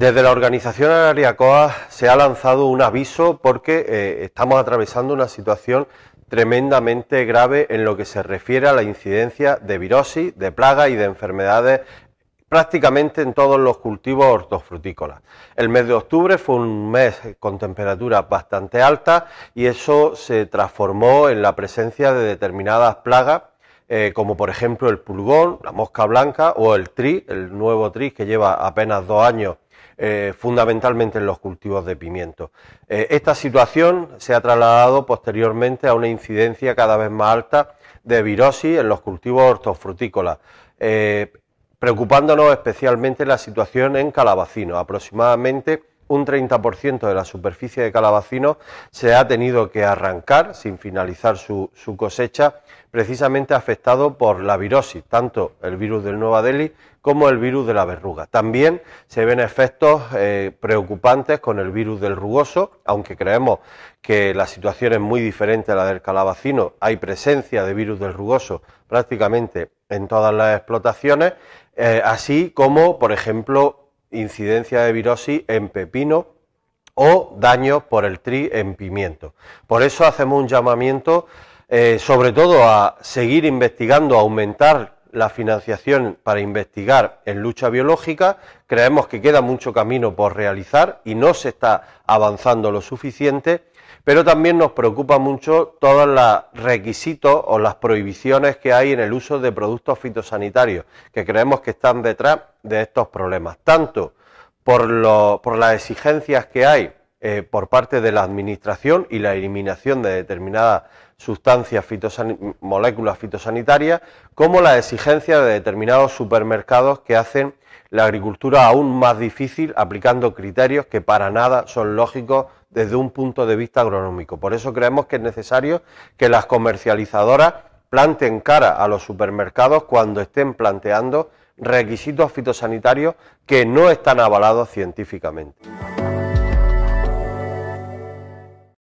Desde la organización Ariacoa se ha lanzado un aviso porque eh, estamos atravesando una situación tremendamente grave en lo que se refiere a la incidencia de virosis, de plagas y de enfermedades prácticamente en todos los cultivos hortofrutícolas. El mes de octubre fue un mes con temperaturas bastante altas y eso se transformó en la presencia de determinadas plagas eh, como por ejemplo el pulgón, la mosca blanca o el tri, el nuevo tri que lleva apenas dos años eh, fundamentalmente en los cultivos de pimiento. Eh, esta situación se ha trasladado posteriormente a una incidencia cada vez más alta de virosis en los cultivos hortofrutícolas, eh, preocupándonos especialmente la situación en calabacino. Aproximadamente un 30% de la superficie de calabacino se ha tenido que arrancar sin finalizar su, cosecha, precisamente afectado por la virosis, tanto el virus del Nueva Delhi como el virus de la verruga. También se ven efectos eh, preocupantes con el virus del rugoso, aunque creemos que la situación es muy diferente a la del calabacino, hay presencia de virus del rugoso prácticamente en todas las explotaciones, eh, así como, por ejemplo, incidencia de virosis en pepino o daño por el tri en pimiento. Por eso hacemos un llamamiento eh, sobre todo a seguir investigando, a aumentar la financiación para investigar en lucha biológica. Creemos que queda mucho camino por realizar y no se está avanzando lo suficiente, pero también nos preocupa mucho todos los requisitos o las prohibiciones que hay en el uso de productos fitosanitarios, que creemos que están detrás de estos problemas, tanto por, por las exigencias que hay eh, por parte de la Administración y la eliminación de determinadas sustancias, moléculas fitosanitarias, como la exigencia de determinados supermercados que hacen la agricultura aún más difícil aplicando criterios que para nada son lógicos desde un punto de vista agronómico. Por eso creemos que es necesario que las comercializadoras planten cara a los supermercados cuando estén planteando requisitos fitosanitarios que no están avalados científicamente.